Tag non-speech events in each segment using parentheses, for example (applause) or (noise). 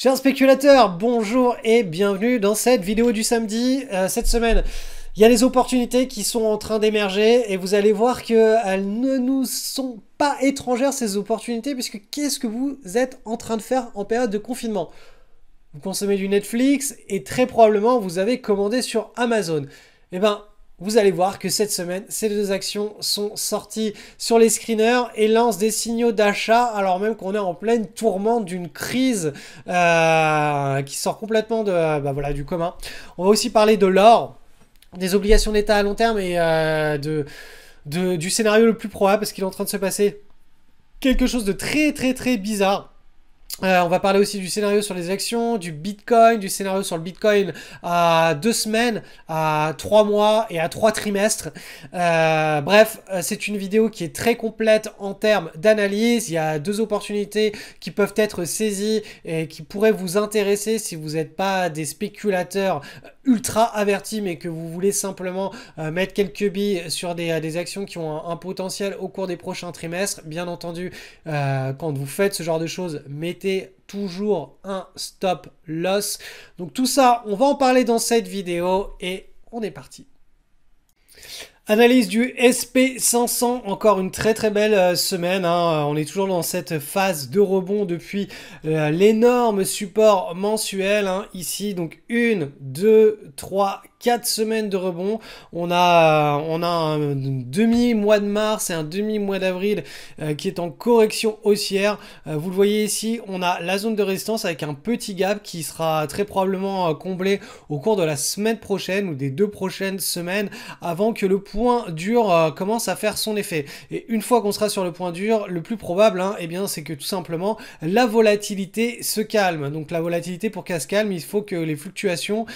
Chers spéculateurs, bonjour et bienvenue dans cette vidéo du samedi. Euh, cette semaine, il y a les opportunités qui sont en train d'émerger et vous allez voir qu'elles ne nous sont pas étrangères ces opportunités puisque qu'est-ce que vous êtes en train de faire en période de confinement Vous consommez du Netflix et très probablement vous avez commandé sur Amazon. Eh ben, vous allez voir que cette semaine, ces deux actions sont sorties sur les screeners et lancent des signaux d'achat alors même qu'on est en pleine tourmente d'une crise euh, qui sort complètement de, euh, bah voilà, du commun. On va aussi parler de l'or, des obligations d'État à long terme et euh, du scénario le plus probable parce qu'il est en train de se passer quelque chose de très très très bizarre euh, on va parler aussi du scénario sur les actions, du Bitcoin, du scénario sur le Bitcoin à deux semaines, à trois mois et à trois trimestres. Euh, bref, euh, c'est une vidéo qui est très complète en termes d'analyse. Il y a deux opportunités qui peuvent être saisies et qui pourraient vous intéresser si vous n'êtes pas des spéculateurs ultra avertis, mais que vous voulez simplement mettre quelques billes sur des, actions qui ont un, potentiel au cours des prochains trimestres, bien entendu, quand vous faites ce genre de choses, mettez toujours un stop loss. Donc tout ça, on va en parler dans cette vidéo et on est parti. Analyse du SP500, encore une très très belle euh, semaine. Hein. On est toujours dans cette phase de rebond depuis euh, l'énorme support mensuel. Hein. Ici, donc une deux trois 4 semaines de rebond. On a, on a un demi-mois de mars et un demi-mois d'avril euh, qui est en correction haussière. Euh, vous le voyez ici, on a la zone de résistance avec un petit gap qui sera très probablement euh, comblé au cours de la semaine prochaine ou des deux prochaines semaines avant que le point dur commence à faire son effet. Et une fois qu'on sera sur le point dur, le plus probable, hein, eh bien, c'est que tout simplement la volatilité se calme. Donc la volatilité, pour qu'elle se calme, il faut que les fluctuations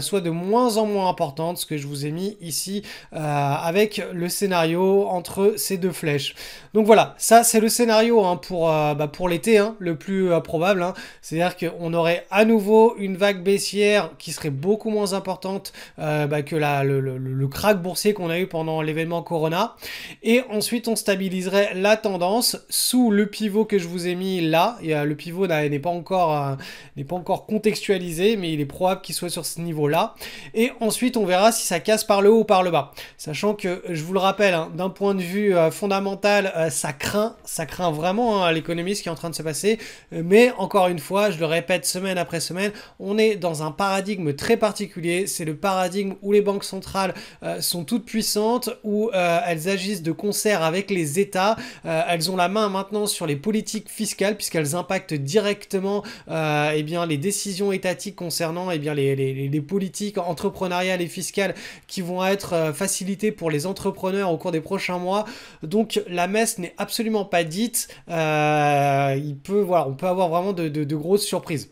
soient de moins moins en moins importante, ce que je vous ai mis ici euh, avec le scénario entre ces deux flèches. Donc voilà, ça c'est le scénario hein, pour, euh, bah, pour l'été, hein, le plus euh, probable. Hein. C'est-à-dire qu'on aurait à nouveau une vague baissière qui serait beaucoup moins importante bah, que la, le, krach boursier qu'on a eu pendant l'événement Corona. Et ensuite on stabiliserait la tendance sous le pivot que je vous ai mis là. Et, le pivot n'est pas, encore, n'est pas encore contextualisé, mais il est probable qu'il soit sur ce niveau-là. Et ensuite on verra si ça casse par le haut ou par le bas. Sachant que, je vous le rappelle, hein, d'un point de vue euh, fondamental, euh, ça craint, ça craint vraiment hein, l'économie, ce qui est en train de se passer, euh, mais encore une fois, je le répète semaine après semaine, on est dans un paradigme très particulier, c'est le paradigme où les banques centrales sont toutes puissantes, où elles agissent de concert avec les États, elles ont la main maintenant sur les politiques fiscales, puisqu'elles impactent directement eh bien, les décisions étatiques concernant eh bien, les politiques entreprises et fiscales qui vont être euh, facilitées pour les entrepreneurs au cours des prochains mois. Donc la messe n'est absolument pas dite. Euh, il peut, on peut avoir vraiment de grosses surprises.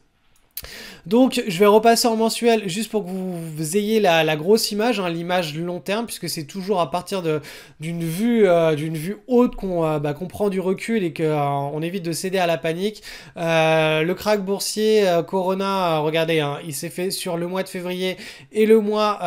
Donc je vais repasser en mensuel juste pour que vous ayez la, grosse image, hein, l'image long terme, puisque c'est toujours à partir d'une vue, euh, d'une vue haute euh, bah, qu'on prend du recul et qu'on euh, évite de céder à la panique. le crack boursier Corona, regardez, hein, il s'est fait sur le mois de février et le mois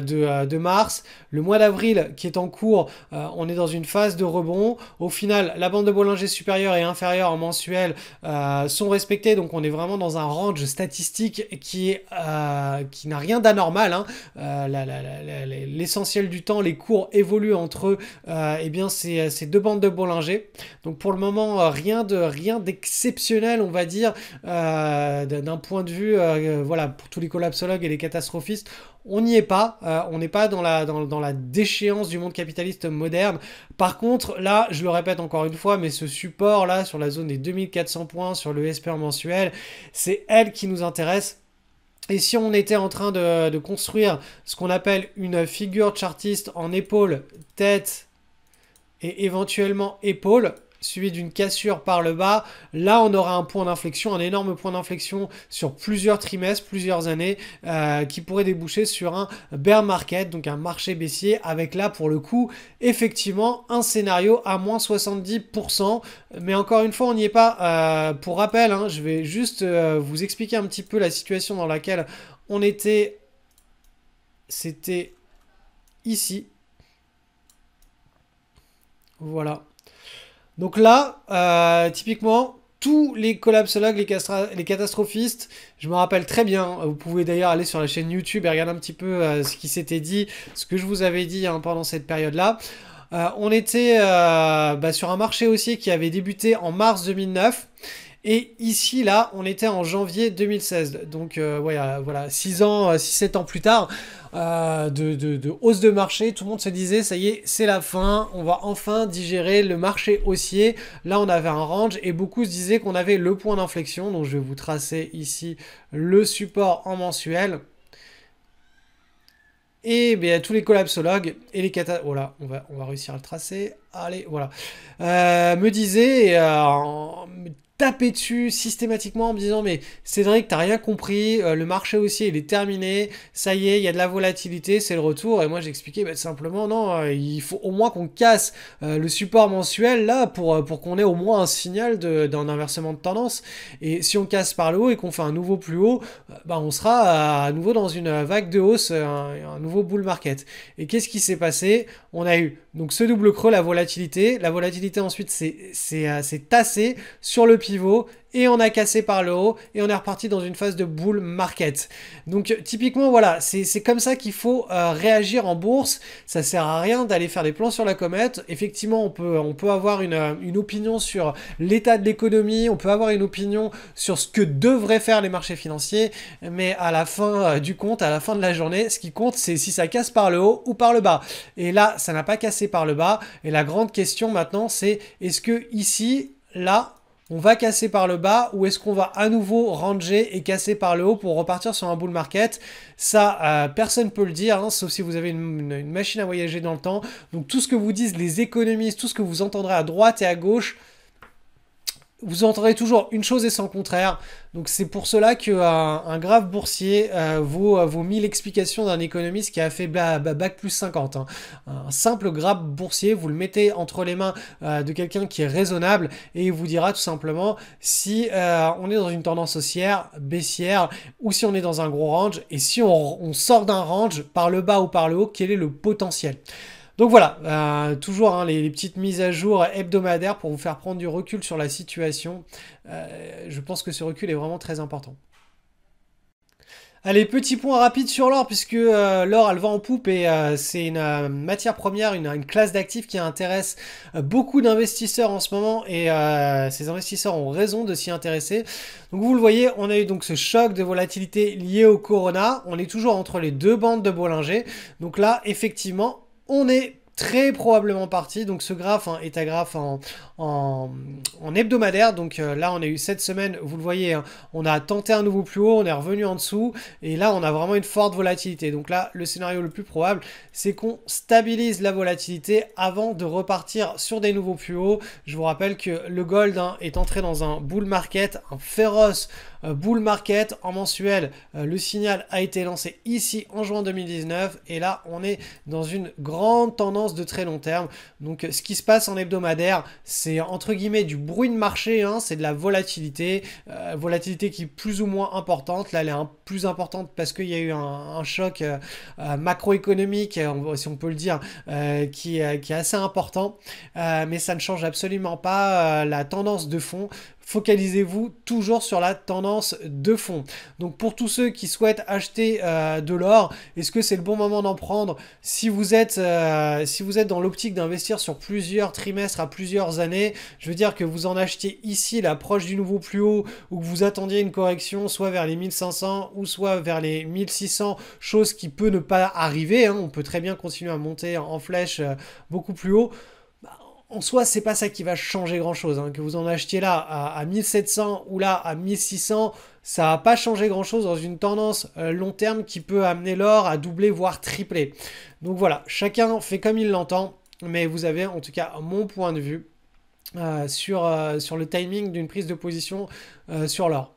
de mars. Le mois d'avril qui est en cours, euh, on est dans une phase de rebond. Au final, la bande de Bollinger supérieure et inférieure en mensuel euh, sont respectées, donc on est vraiment dans un range statistique qui, euh, qui n'a rien d'anormal. Hein. L'essentiel du temps, les cours évoluent entre eux, et eh bien ces, ces, deux bandes de Bollinger. Donc pour le moment, rien de rien d'exceptionnel, on va dire, d'un point de vue, voilà, pour tous les collapsologues et les catastrophistes, on n'y est pas, euh, on n'est pas dans la, dans, la déchéance du monde capitaliste moderne. Par contre, là, je le répète encore une fois, mais ce support-là sur la zone des 2400 points, sur le SPR mensuel, c'est elle qui nous intéresse. Et si on était en train de, de construire ce qu'on appelle une figure chartiste en épaule, tête et éventuellement épaule, suivi d'une cassure par le bas. Là, on aura un point d'inflexion, un énorme point d'inflexion sur plusieurs trimestres, plusieurs années, euh, qui pourrait déboucher sur un bear market, donc un marché baissier, avec là, pour le coup, effectivement, un scénario à moins 70%. Mais encore une fois, on n'y est pas. Euh, pour rappel, hein, je vais juste euh, vous expliquer un petit peu la situation dans laquelle on était. C'était ici. Voilà. Donc là, euh, typiquement, tous les collapsologues, les, les, catastrophistes, je me rappelle très bien, euh, vous pouvez d'ailleurs aller sur la chaîne YouTube et regarder un petit peu euh, ce qui s'était dit, ce que je vous avais dit hein, pendant cette période-là. on était bah, sur un marché haussier qui avait débuté en mars 2009 et ici, là, on était en janvier 2016. Donc, euh, euh, voilà, 6 ans, 6-7 euh, ans plus tard, de, hausse de marché, tout le monde se disait, ça y est, c'est la fin, on va enfin digérer le marché haussier. Là, on avait un range et beaucoup se disaient qu'on avait le point d'inflexion. Donc, je vais vous tracer ici le support en mensuel. Et bien, tous les collapsologues et les cata... Voilà, on va, on va réussir à le tracer. Allez, voilà. me disaient, taper dessus systématiquement en me disant mais Cédric t'as rien compris euh, le marché aussi il est terminé ça y est il y a de la volatilité c'est le retour et moi j'expliquais bah, simplement non euh, il faut au moins qu'on casse euh, le support mensuel là pour pour qu'on ait au moins un signal d'un inversement de tendance et si on casse par le haut et qu'on fait un nouveau plus haut bah on sera à, nouveau dans une vague de hausse un, nouveau bull market et qu'est-ce qui s'est passé on a eu donc ce double creux la volatilité la volatilité ensuite c'est c'est tassé sur le pivot et on a cassé par le haut et on est reparti dans une phase de bull market. Donc typiquement voilà, c'est comme ça qu'il faut euh, réagir en bourse. Ça sert à rien d'aller faire des plans sur la comète. Effectivement, on peut, on peut avoir une, opinion sur l'état de l'économie, on peut avoir une opinion sur ce que devraient faire les marchés financiers, mais à la fin euh, du compte, à la fin de la journée, ce qui compte c'est si ça casse par le haut ou par le bas. Et là, ça n'a pas cassé par le bas. Et la grande question maintenant, c'est est-ce que ici, là, on va casser par le bas ou est-ce qu'on va à nouveau ranger et casser par le haut pour repartir sur un bull market Ça, euh, personne ne peut le dire, hein, sauf si vous avez une machine à voyager dans le temps. Donc tout ce que vous disent les économistes, tout ce que vous entendrez à droite et à gauche, vous entendrez toujours une chose et son contraire. Donc c'est pour cela qu'un un grave boursier euh, vous euh, vaut, mille explications d'un économiste qui a fait bac plus 50. Hein. Un simple grave boursier, vous le mettez entre les mains euh, de quelqu'un qui est raisonnable et il vous dira tout simplement si on est dans une tendance haussière, baissière, ou si on est dans un gros range, et si on sort d'un range par le bas ou par le haut, quel est le potentiel. Donc voilà, euh, toujours hein, les, petites mises à jour hebdomadaires pour vous faire prendre du recul sur la situation. Euh, je pense que ce recul est vraiment très important. Allez, petit point rapide sur l'or, puisque euh, l'or, elle va en poupe et c'est une matière première, une, une classe d'actifs qui intéresse beaucoup d'investisseurs en ce moment et ces investisseurs ont raison de s'y intéresser. Donc vous le voyez, on a eu donc ce choc de volatilité lié au corona. On est toujours entre les deux bandes de Bollinger. Donc là, effectivement, on est très probablement parti. Donc ce graphe hein, est un graphe en, hebdomadaire. Donc euh, là, on a eu cette semaine, vous le voyez, hein, on a tenté un nouveau plus haut, on est revenu en dessous. Et là, on a vraiment une forte volatilité. Donc là, le scénario le plus probable, c'est qu'on stabilise la volatilité avant de repartir sur des nouveaux plus hauts. Je vous rappelle que le gold hein, est entré dans un bull market, un féroce euh, bull market en mensuel. Euh, le signal a été lancé ici en juin 2019 et là on est dans une grande tendance de très long terme. Donc ce qui se passe en hebdomadaire, c'est entre guillemets du bruit de marché, hein, c'est de la volatilité, euh, volatilité qui est plus ou moins importante. Là elle est un, plus importante parce qu'il y a eu un, choc macroéconomique, si on peut le dire, qui, qui, est assez important, mais ça ne change absolument pas la tendance de fond focalisez-vous toujours sur la tendance de fond. Donc pour tous ceux qui souhaitent acheter euh, de l'or, est-ce que c'est le bon moment d'en prendre si vous êtes euh, si vous êtes dans l'optique d'investir sur plusieurs trimestres à plusieurs années, je veux dire que vous en achetez ici l'approche du nouveau plus haut ou que vous attendiez une correction soit vers les 1500 ou soit vers les 1600, chose qui peut ne pas arriver, hein. on peut très bien continuer à monter en flèche euh, beaucoup plus haut en soi, c'est pas ça qui va changer grand chose. Hein. Que vous en achetiez là à, 1700 ou là à 1600, ça va pas changé grand chose dans une tendance euh, long terme qui peut amener l'or à doubler voire tripler. Donc voilà, chacun fait comme il l'entend, mais vous avez en tout cas mon point de vue euh, sur, euh, sur, le timing d'une prise de position sur l'or.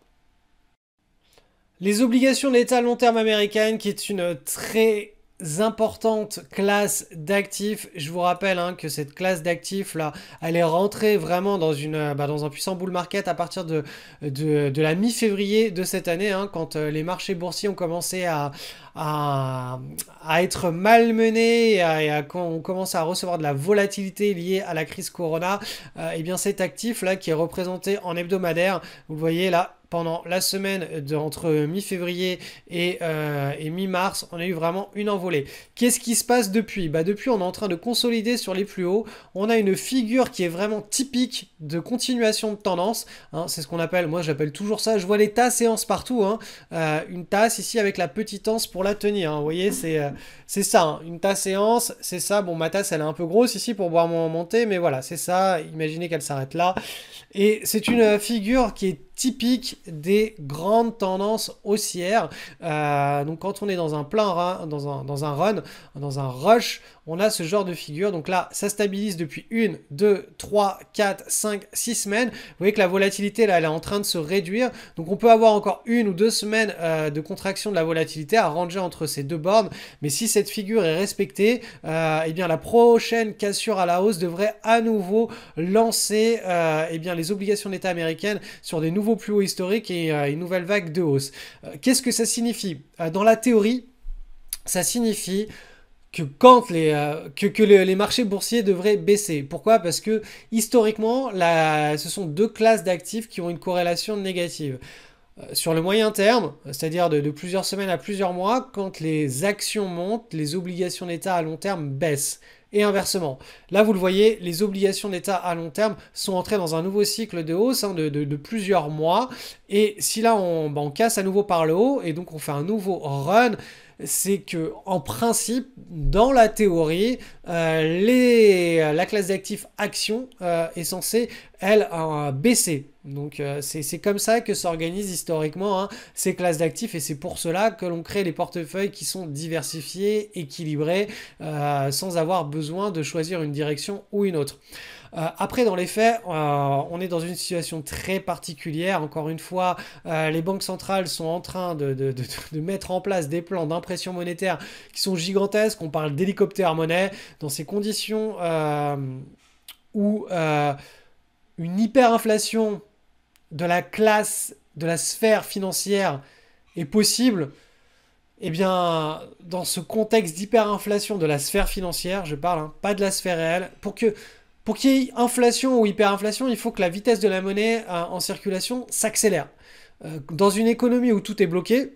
Les obligations d'État l'État long terme américaine, qui est une très importante classes d'actifs. Je vous rappelle hein, que cette classe d'actifs là, elle est rentrée vraiment dans, une, euh, bah, dans un puissant bull market à partir de, de, la mi-février de cette année, hein, quand euh, les marchés boursiers ont commencé à, à, être malmenés et, et à, quand on commence à recevoir de la volatilité liée à la crise Corona. et euh, eh bien cet actif là qui est représenté en hebdomadaire, vous voyez là, pendant la semaine entre mi-février euh, et, mi-mars, on a eu vraiment une envolée. Qu'est-ce qui se passe depuis bah Depuis, on est en train de consolider sur les plus hauts. On a une figure qui est vraiment typique de continuation de tendance. Hein. c'est ce qu'on appelle, moi j'appelle toujours ça, je vois les tas séances partout. Hein. Euh, une tasse ici avec la petite anse pour la tenir. Hein. vous voyez, c'est euh, c'est ça, une tasse séance, c'est ça. Bon, ma tasse, elle est un peu grosse ici pour boire mon montée, mais voilà, c'est ça. Imaginez qu'elle s'arrête là. Et c'est une figure qui est typique des grandes tendances haussières. Euh, donc quand on est dans un plein dans un, dans un run, dans un rush, on a ce genre de figure. Donc là, ça stabilise depuis 1, 2, 3, 4, 5, 6 semaines. Vous voyez que la volatilité, là, elle est en train de se réduire. Donc on peut avoir encore une ou deux semaines euh, de contraction de la volatilité à ranger entre ces deux bornes. Mais si cette figure est respectée, euh, eh bien la prochaine cassure à la hausse devrait à nouveau lancer euh, eh bien, les obligations d'État américaines sur des nouveaux plus hauts historiques et une nouvelle vague de hausse. Qu'est-ce que ça signifie Dans la théorie, ça signifie que les, euh, que, marchés boursiers devraient baisser. Pourquoi Parce que historiquement, ce sont deux classes d'actifs qui ont une corrélation négative. Euh, sur le moyen terme, c'est-à-dire de, plusieurs semaines à plusieurs mois, quand les actions montent, les obligations d'État à long terme baissent. Et inversement. Là, vous le voyez, les obligations d'État à long terme sont entrées dans un nouveau cycle de hausse hein, de, plusieurs mois. Et si là, on, bah, on casse à nouveau par le haut, et donc on fait un nouveau run, c'est que en principe, dans la théorie, euh, la classe d'actifs action euh, est censée, elle, baisser. Donc euh, c'est comme ça que s'organisent historiquement hein, ces classes d'actifs et c'est pour cela que l'on crée les portefeuilles qui sont diversifiés, équilibrés, sans avoir besoin de choisir une direction ou une autre. Euh, après, dans les faits, euh, on est dans une situation très particulière. Encore une fois, euh, les banques centrales sont en train de, mettre en place des plans d'impression monétaire qui sont gigantesques. On parle d'hélicoptère monnaie. Dans ces conditions où une hyperinflation de la classe, de la sphère financière est possible, eh bien, dans ce contexte d'hyperinflation de la sphère financière, je parle, hein, pas de la sphère réelle, pour que pour qu'il y ait inflation ou hyperinflation, il faut que la vitesse de la monnaie euh, en circulation s'accélère. Euh, dans une économie où tout est bloqué,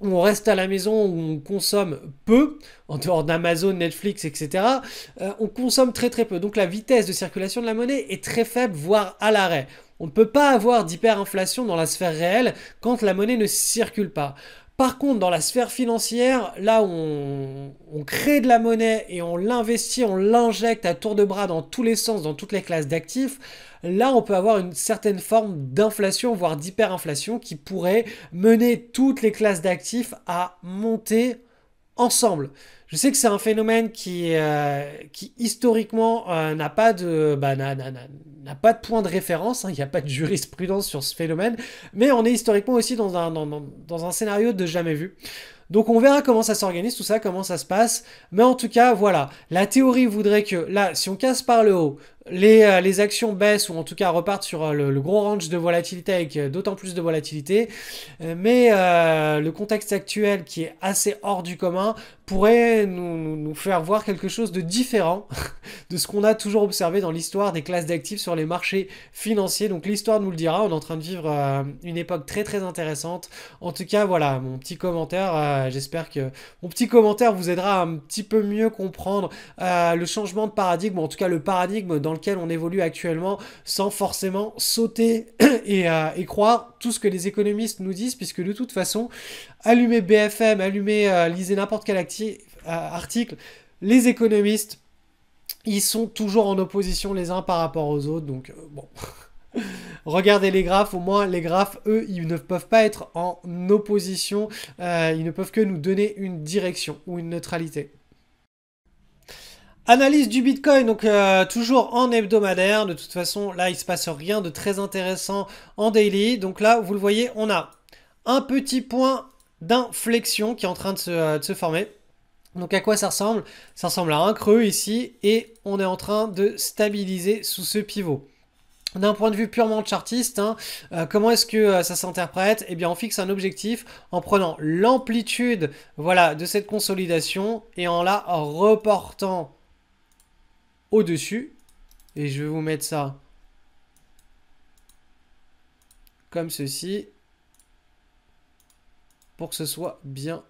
où on reste à la maison, où on consomme peu, en dehors d'Amazon, Netflix, etc., euh, on consomme très très peu. Donc la vitesse de circulation de la monnaie est très faible, voire à l'arrêt. On ne peut pas avoir d'hyperinflation dans la sphère réelle quand la monnaie ne circule pas. Par contre, dans la sphère financière, là où on, crée de la monnaie et on l'investit, on l'injecte à tour de bras dans tous les sens, dans toutes les classes d'actifs, là on peut avoir une certaine forme d'inflation, voire d'hyperinflation qui pourrait mener toutes les classes d'actifs à monter ensemble. Je sais que c'est un phénomène qui, euh, qui historiquement euh, n'a pas de... Bah, n'a pas de point de référence, hein, il n'y a pas de jurisprudence sur ce phénomène, mais on est historiquement aussi dans un, dans, dans un scénario de jamais vu. Donc on verra comment ça s'organise, tout ça, comment ça se passe. Mais en tout cas, voilà, la théorie voudrait que là, si on casse par le haut, euh, les, actions baissent ou en tout cas repartent sur euh, le, gros range de volatilité avec euh, d'autant plus de volatilité. Mais le contexte actuel qui est assez hors du commun pourrait nous, faire voir quelque chose de différent (laughs) de ce qu'on a toujours observé dans l'histoire des classes d'actifs sur les marchés financiers. Donc l'histoire nous le dira, on est en train de vivre une époque très très intéressante. En tout cas, voilà, mon petit commentaire, j'espère que mon petit commentaire vous aidera un petit peu mieux comprendre le changement de paradigme, ou en tout cas le paradigme dans lequel on évolue actuellement sans forcément sauter (clears throat) euh, et, croire tout ce que les économistes nous disent, puisque de toute façon, allumer BFM, allumer, euh, lisez n'importe quel euh, article, les économistes, ils sont toujours en opposition les uns par rapport aux autres, donc bon. (laughs) Regardez les graphes, au moins les graphes, eux, ils ne peuvent pas être en opposition, ils ne peuvent que nous donner une direction ou une neutralité. Analyse du Bitcoin, donc euh, toujours en hebdomadaire. De toute façon, là, il ne se passe rien de très intéressant en daily. Donc là, vous le voyez, on a un petit point d'inflexion qui est en train de se, euh, former. Donc à quoi ça ressemble Ça ressemble à un creux ici et on est en train de stabiliser sous ce pivot. D'un point de vue purement chartiste, hein, euh, comment est-ce que ça s'interprète Eh bien, on fixe un objectif en prenant l'amplitude, voilà, de cette consolidation et en la reportant au-dessus. Et je vais vous mettre ça comme ceci pour que ce soit bien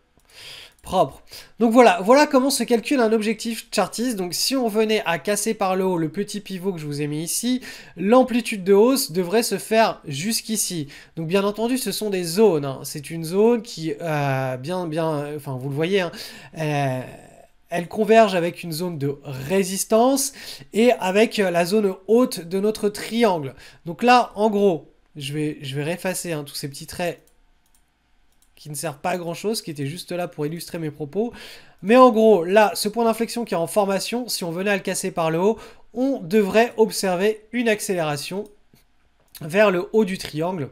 propre. Donc voilà, voilà comment se calcule un objectif chartiste. Donc si on venait à casser par le haut le petit pivot que je vous ai mis ici, l'amplitude de hausse devrait se faire jusqu'ici. Donc bien entendu, ce sont des zones. Hein. C'est une zone qui, euh, bien, bien, enfin vous le voyez, hein, euh, elle converge avec une zone de résistance et avec euh, la zone haute de notre triangle. Donc là, en gros, je vais, je vais réeffacer hein, tous ces petits traits qui ne servent pas à grand chose, qui étaient juste là pour illustrer mes propos. Mais en gros, là, ce point d'inflexion qui est en formation, si on venait à le casser par le haut, on devrait observer une accélération vers le haut du triangle.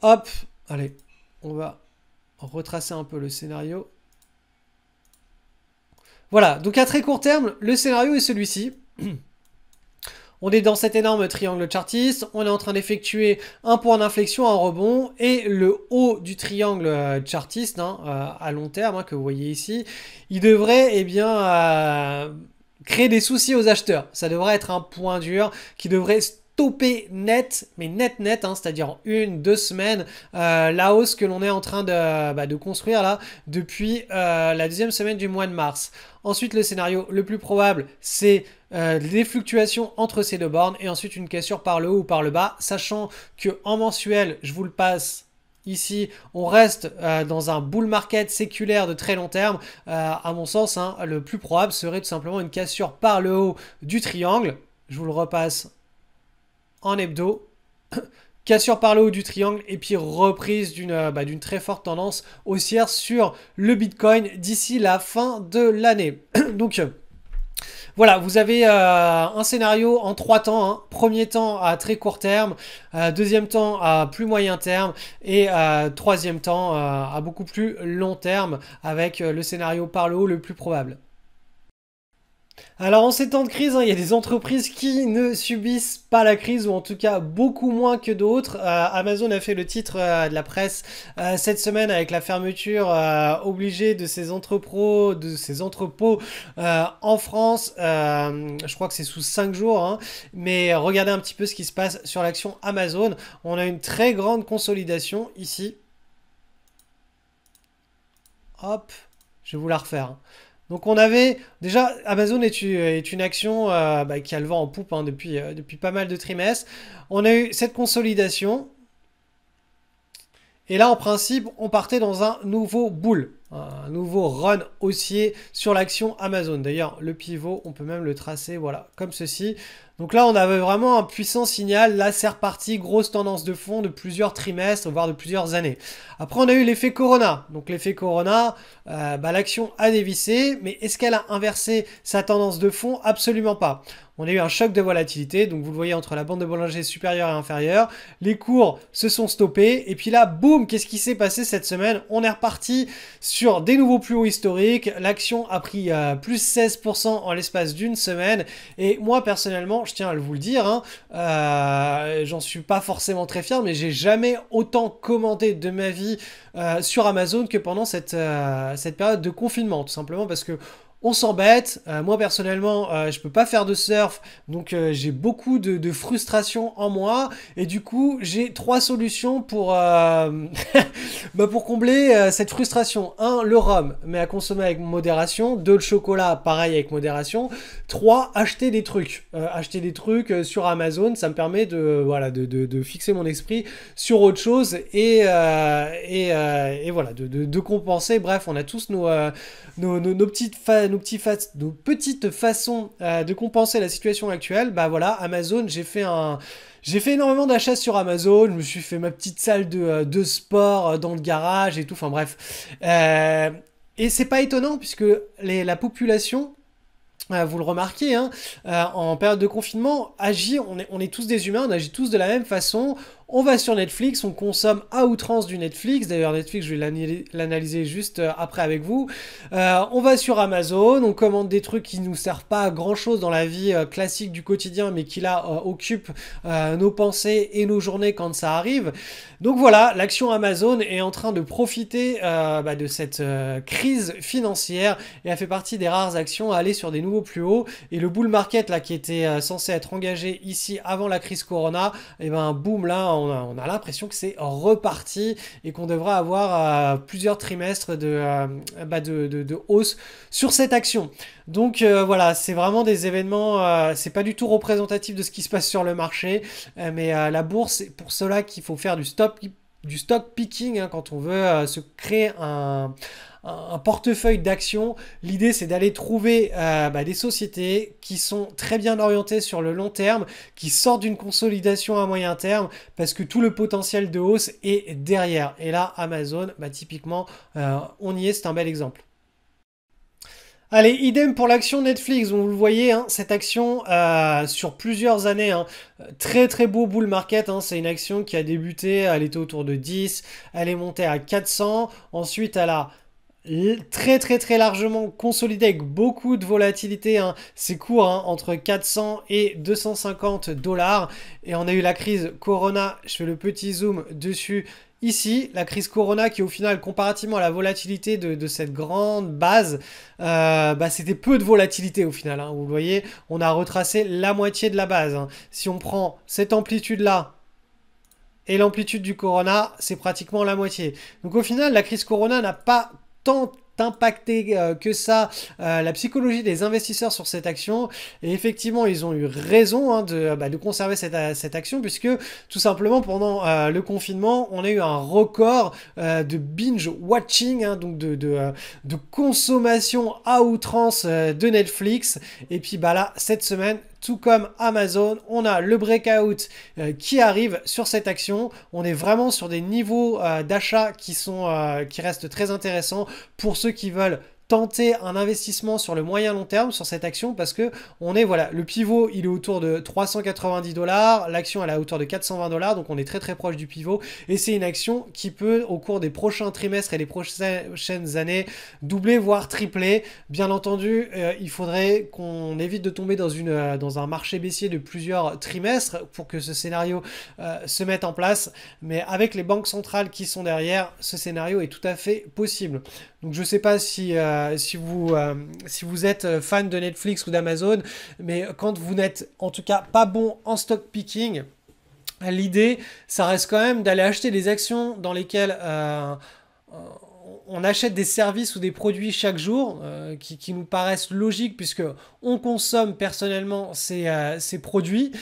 Hop, allez, on va retracer un peu le scénario. Voilà, donc à très court terme, le scénario est celui-ci. (clears throat) On est dans cet énorme triangle chartiste, on est en train d'effectuer un point d'inflexion, un rebond, et le haut du triangle euh, chartiste, hein, euh, à long terme, hein, que vous voyez ici, il devrait, eh bien, euh, créer des soucis aux acheteurs. Ça devrait être un point dur qui devrait topé net, mais net net, hein, c'est-à-dire une, deux semaines, euh, la hausse que l'on est en train de, bah, construire là depuis euh, la deuxième semaine du mois de mars. Ensuite, le scénario le plus probable, c'est euh, des fluctuations entre ces deux bornes et ensuite une cassure par le haut ou par le bas, sachant que en mensuel, je vous le passe ici, on reste dans un bull market séculaire de très long terme. à mon sens, hein, le plus probable serait tout simplement une cassure par le haut du triangle. Je vous le repasse en hebdo. (coughs) Cassure par le haut du triangle et puis reprise euh, bah, d'une très forte tendance haussière sur le Bitcoin d'ici la fin de l'année. (coughs) Donc euh, voilà, vous avez euh, un scénario en trois temps. Hein. Premier temps à très court terme, deuxième temps à plus moyen terme et troisième temps à beaucoup plus long terme avec le scénario par le haut le plus probable. Alors en ces temps de crise, hein, il y a des entreprises qui ne subissent pas la crise, ou en tout cas beaucoup moins que d'autres. Euh, Amazon a fait le titre euh, de la presse euh, cette semaine avec la fermeture obligée de ses entrepôts, de ses entrepôts en France. je crois que c'est sous 5 jours, hein. mais regardez un petit peu ce qui se passe sur l'action Amazon. On a une très grande consolidation ici. Hop, je vais vous la refaire. Hein. Donc on avait déjà Amazon est, une action euh, bah, qui a le vent en poupe hein, depuis, euh, depuis pas mal de trimestres. On a eu cette consolidation. Et là, en principe, on partait dans un nouveau boule, un nouveau run haussier sur l'action Amazon. D'ailleurs, le pivot, on peut même le tracer, voilà, comme ceci. Donc là, on avait vraiment un puissant signal. Là, c'est reparti, grosse tendance de fond de plusieurs trimestres, voire de plusieurs années. Après, on a eu l'effet Corona. Donc l'effet Corona, euh, bah, l'action a dévissé, mais est-ce qu'elle a inversé sa tendance de fond Absolument pas on a eu un choc de volatilité. Donc vous le voyez entre la bande de Bollinger supérieure et inférieure. Les cours se sont stoppés. Et puis là, boum, qu'est-ce qui s'est passé cette semaine On est reparti sur des nouveaux plus hauts historiques. L'action a pris euh, plus 16% en l'espace d'une semaine. Et moi, personnellement, je tiens à vous le dire, hein, euh, j'en suis pas forcément très fier, mais j'ai jamais autant commenté de ma vie euh, sur Amazon que pendant cette, cette période de confinement, tout simplement parce que on s'embête. Euh, moi personnellement, euh, je peux pas faire de surf, donc euh, j'ai beaucoup de, frustration en moi. Et du coup, j'ai trois solutions pour, (laughs) bah, pour combler cette frustration. 1. Le rhum, mais à consommer avec modération. Deux, Le chocolat, pareil avec modération. 3. Acheter des trucs. acheter des trucs sur Amazon, ça me permet de, voilà, de, de, fixer mon esprit sur autre chose et, et, et voilà, de, compenser. Bref, on a tous nos, nos, nos petites phases nos, petites façons euh, de compenser la situation actuelle, bah voilà, Amazon, j'ai fait un... J'ai fait énormément d'achats sur Amazon, je me suis fait ma petite salle de, euh, sport euh, dans le garage et tout, enfin bref. et c'est pas étonnant puisque les, la population vous le remarquez, hein, en période de confinement, agit, on est, on est tous des humains, on agit tous de la même façon, on va sur Netflix, on consomme à outrance du Netflix. D'ailleurs, Netflix, je vais l'analyser juste euh, après avec vous. Euh, on va sur Amazon, on commande des trucs qui ne nous servent pas à grand chose dans la vie euh, classique du quotidien, mais qui là occupent nos pensées et nos journées quand ça arrive. Donc voilà, l'action Amazon est en train de profiter bah, de cette crise financière et a fait partie des rares actions à aller sur des nouveaux plus hauts. Et le bull market là qui était censé être engagé ici avant la crise Corona, et eh ben boom là on a, l'impression que c'est reparti et qu'on devra avoir euh, plusieurs trimestres euh, bah, de, de, hausse sur cette action. Donc euh, voilà, c'est vraiment des événements, c'est pas du tout représentatif de ce qui se passe sur le marché, mais la bourse, c'est pour cela qu'il faut faire du stop du stock picking hein, quand on veut se créer un, portefeuille d'actions. L'idée, c'est d'aller trouver euh, bah, des sociétés qui sont très bien orientées sur le long terme, qui sortent d'une consolidation à moyen terme, parce que tout le potentiel de hausse est derrière. Et là, Amazon, bah, typiquement, euh, on y est, c'est un bel exemple. Allez, idem pour l'action Netflix. Vous le voyez, hein, cette action euh, sur plusieurs années, hein, très très beau bull market. Hein. c'est une action qui a débuté, elle était autour de 10, elle est montée à 400, ensuite elle a très très très largement consolidé avec beaucoup de volatilité. Hein. C'est court, hein, entre 400 et 250 dollars. Et on a eu la crise Corona, je fais le petit zoom dessus. Ici, la crise Corona qui au final, comparativement à la volatilité de, cette grande base, euh, bah, c'était peu de volatilité au final. Hein. Vous voyez, on a retracé la moitié de la base. Si on prend cette amplitude-là, et l'amplitude du corona, c'est pratiquement la moitié. Donc au final, la crise corona n'a pas tant impacté euh, que ça euh, la psychologie des investisseurs sur cette action. Et effectivement, ils ont eu raison hein, euh, bah, de, conserver cette, action puisque tout simplement pendant le confinement, on a eu un record de binge watching, hein, donc de, de, consommation à outrance de Netflix. Et puis bah là, cette semaine, tout comme Amazon. On a le breakout euh, qui arrive sur cette action. On est vraiment sur des niveaux euh, d'achat qui, sont, euh, qui restent très intéressants pour ceux qui veulent tenter un investissement sur le moyen long terme sur cette action parce que on est voilà le pivot il est autour de 390 dollars l'action elle est à hauteur de 420 dollars donc on est très très proche du pivot et c'est une action qui peut au cours des prochains trimestres et des prochaines années doubler voire tripler bien entendu euh, il faudrait qu'on évite de tomber dans une euh, dans un marché baissier de plusieurs trimestres pour que ce scénario euh, se mette en place mais avec les banques centrales qui sont derrière ce scénario est tout à fait possible donc je ne sais pas si, euh, si, vous, euh, si vous êtes euh, fan de Netflix ou d'Amazon, mais quand vous n'êtes en tout cas pas bon en stock picking, l'idée, ça reste quand même d'aller acheter des actions dans lesquelles... on achète des services ou des produits chaque jour qui, nous paraissent logiques puisque on consomme personnellement ces, produits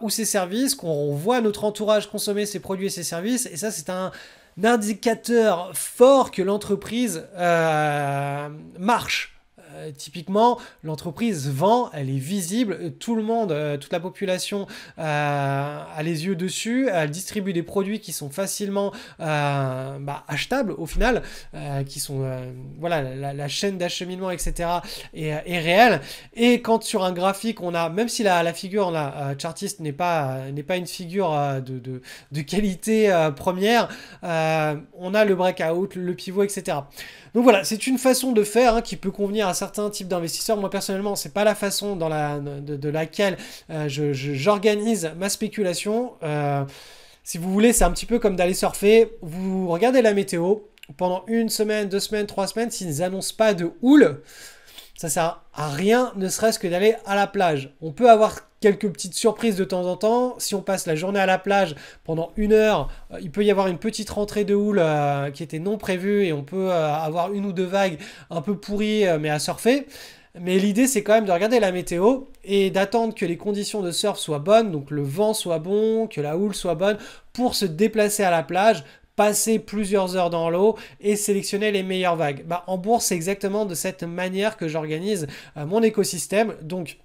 ou ces services, qu'on voit notre entourage consommer ces produits et ces services. Et ça, c'est un, d'indicateur fort que l'entreprise euh, marche. Euh, typiquement, l'entreprise vend, elle est visible, euh, tout le monde, euh, toute la population a les yeux dessus, elle distribue des produits qui sont facilement bah, achetables au final, qui sont, voilà, la, chaîne d'acheminement, etc. Est, réelle. Et quand sur un graphique, on a, même si la, figure, la chartiste n'est pas, n'est pas une figure de, qualité première, on a le breakout, le pivot, etc. Donc voilà, c'est une façon de faire hein, qui peut convenir à certains types d'investisseurs, Moi personnellement, c'est pas la façon dans la, de, laquelle euh, j'organise ma spéculation. Euh, si vous voulez, c'est un petit peu comme d'aller surfer. Vous regardez la météo pendant une semaine, deux semaines, trois semaines. S'ils n'annoncent pas de houle, ça sert à rien, ne serait-ce que d'aller à la plage. On peut avoir quelques petites surprises de temps en temps. Si on passe la journée à la plage pendant une heure, euh, il peut y avoir une petite rentrée de houle euh, qui était non prévue et on peut euh, avoir une ou deux vagues un peu pourries mais à surfer. Mais l'idée, c'est quand même de regarder la météo et d'attendre que les conditions de surf soient bonnes, donc le vent soit bon, que la houle soit bonne, pour se déplacer à la plage, passer plusieurs heures dans l'eau et sélectionner les meilleures vagues. Bah, en bourse, c'est exactement de cette manière que j'organise euh, mon écosystème. Donc,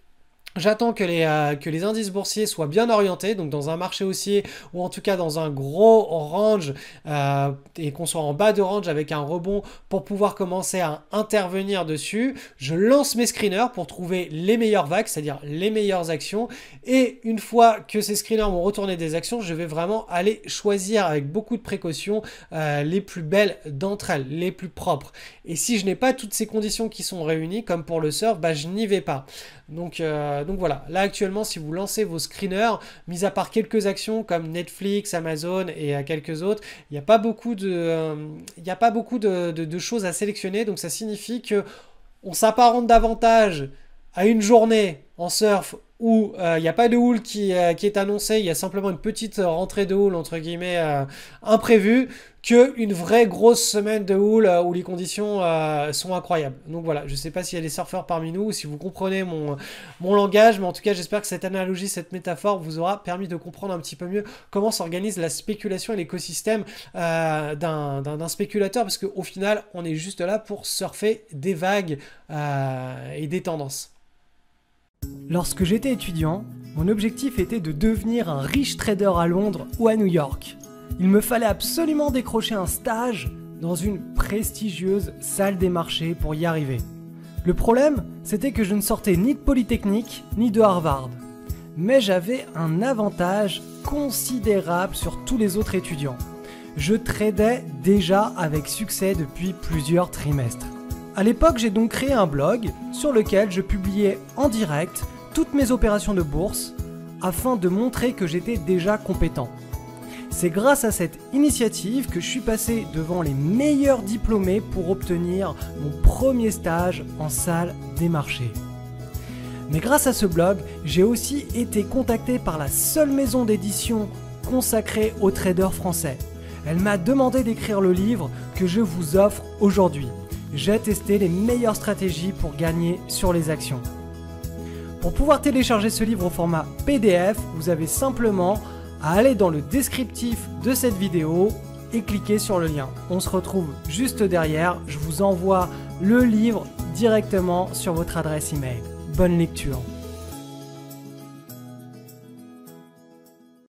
J'attends que, euh, que les, indices boursiers soient bien orientés, donc dans un marché haussier ou en tout cas dans un gros range euh, et qu'on soit en bas de range avec un rebond pour pouvoir commencer à intervenir dessus. Je lance mes screeners pour trouver les meilleures vagues, c'est-à-dire les meilleures actions. Et une fois que ces screeners vont retourné des actions, je vais vraiment aller choisir avec beaucoup de précaution euh, les plus belles d'entre elles, les plus propres. Et si je n'ai pas toutes ces conditions qui sont réunies, comme pour le surf, bah, je n'y vais pas. Donc donc voilà, là actuellement, si vous lancez vos screeners, mis à part quelques actions comme Netflix, Amazon et à euh, quelques autres, il n'y a pas beaucoup, de, euh, a pas beaucoup de, de choses à sélectionner. Donc ça signifie que on s'apparente davantage à une journée en surf où il euh, n'y a pas de houle qui, euh, est annoncée, il y a simplement une petite rentrée de houle entre guillemets euh, imprévue, qu'une vraie grosse semaine de houle où les conditions sont incroyables. Donc voilà, je ne sais pas s'il y a des surfeurs parmi nous, ou si vous comprenez mon langage, mais en tout cas j'espère que cette analogie, cette métaphore vous aura permis de comprendre un petit peu mieux comment s'organise la spéculation et l'écosystème d'un spéculateur, parce qu'au final on est juste là pour surfer des vagues et des tendances. Lorsque j'étais étudiant, mon objectif était de devenir un riche trader à Londres ou à New York. Il me fallait absolument décrocher un stage dans une prestigieuse salle des marchés pour y arriver. Le problème, c'était que je ne sortais ni de Polytechnique ni de Harvard. Mais j'avais un avantage considérable sur tous les autres étudiants. Je tradais déjà avec succès depuis plusieurs trimestres. A l'époque, j'ai donc créé un blog sur lequel je publiais en direct toutes mes opérations de bourse afin de montrer que j'étais déjà compétent. C'est grâce à cette initiative que je suis passé devant les meilleurs diplômés pour obtenir mon premier stage en salle des marchés. Mais grâce à ce blog, j'ai aussi été contacté par la seule maison d'édition consacrée aux traders français. Elle m'a demandé d'écrire le livre que je vous offre aujourd'hui j'ai testé les meilleures stratégies pour gagner sur les actions. Pour pouvoir télécharger ce livre au format PDF, vous avez simplement à aller dans le descriptif de cette vidéo et cliquer sur le lien. On se retrouve juste derrière, je vous envoie le livre directement sur votre adresse email. Bonne lecture